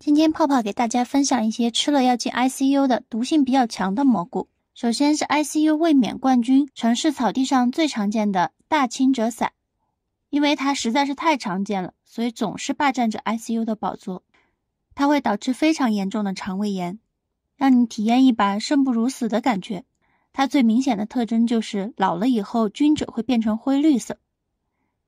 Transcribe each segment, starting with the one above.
今天泡泡给大家分享一些吃了要进 ICU 的毒性比较强的蘑菇。首先是 ICU 卫冕冠军，城市草地上最常见的大青褶伞，因为它实在是太常见了，所以总是霸占着 ICU 的宝座。它会导致非常严重的肠胃炎，让你体验一把生不如死的感觉。它最明显的特征就是老了以后菌褶会变成灰绿色。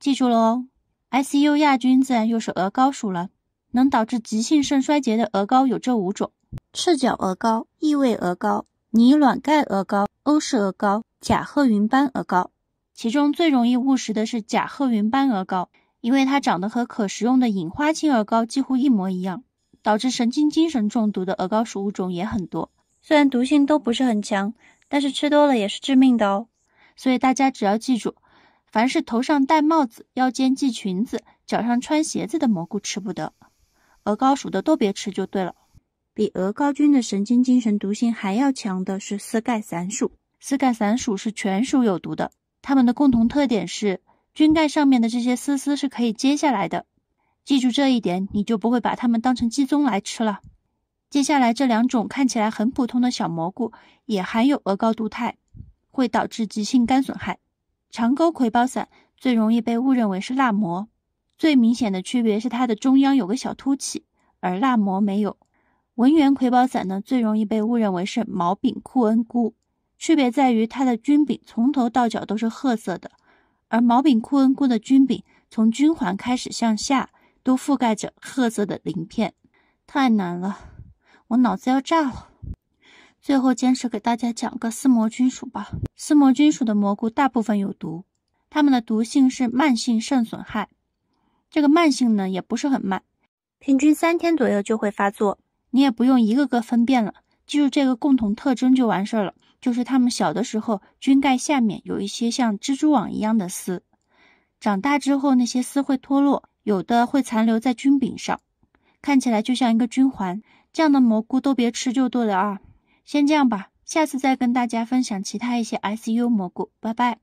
记住了哦，ICU 亚军自然又是鹅膏鼠了。能导致急性肾衰竭的鹅膏有这五种：赤脚鹅膏、异味鹅膏、拟卵盖鹅膏、欧式鹅膏、甲贺云斑鹅膏。其中最容易误食的是甲贺云斑鹅膏，因为它长得和可食用的隐花青鹅膏几乎一模一样。导致神经精神中毒的鹅膏属物种也很多，虽然毒性都不是很强，但是吃多了也是致命的哦。所以大家只要记住，凡是头上戴帽子、腰间系裙子、脚上穿鞋子的蘑菇吃不得。鹅膏属的都别吃就对了。比鹅膏菌的神经精神毒性还要强的是丝盖伞属。丝盖伞属是全属有毒的。它们的共同特点是菌盖上面的这些丝丝是可以揭下来的。记住这一点，你就不会把它们当成鸡枞来吃了。接下来这两种看起来很普通的小蘑菇也含有鹅膏毒肽，会导致急性肝损害。长沟葵孢伞最容易被误认为是蜡蘑。最明显的区别是它的中央有个小凸起，而蜡膜没有。文源魁宝伞呢，最容易被误认为是毛柄库恩菇。区别在于它的菌柄从头到脚都是褐色的，而毛柄库恩菇的菌柄从菌环开始向下都覆盖着褐色的鳞片。太难了，我脑子要炸了。最后坚持给大家讲个四膜菌属吧。四膜菌属的蘑菇大部分有毒，它们的毒性是慢性肾损害。这个慢性呢也不是很慢，平均三天左右就会发作。你也不用一个个分辨了，记住这个共同特征就完事儿了。就是它们小的时候菌盖下面有一些像蜘蛛网一样的丝，长大之后那些丝会脱落，有的会残留在菌柄上，看起来就像一个菌环。这样的蘑菇都别吃就对了啊！先这样吧，下次再跟大家分享其他一些 SU 蘑菇，拜拜。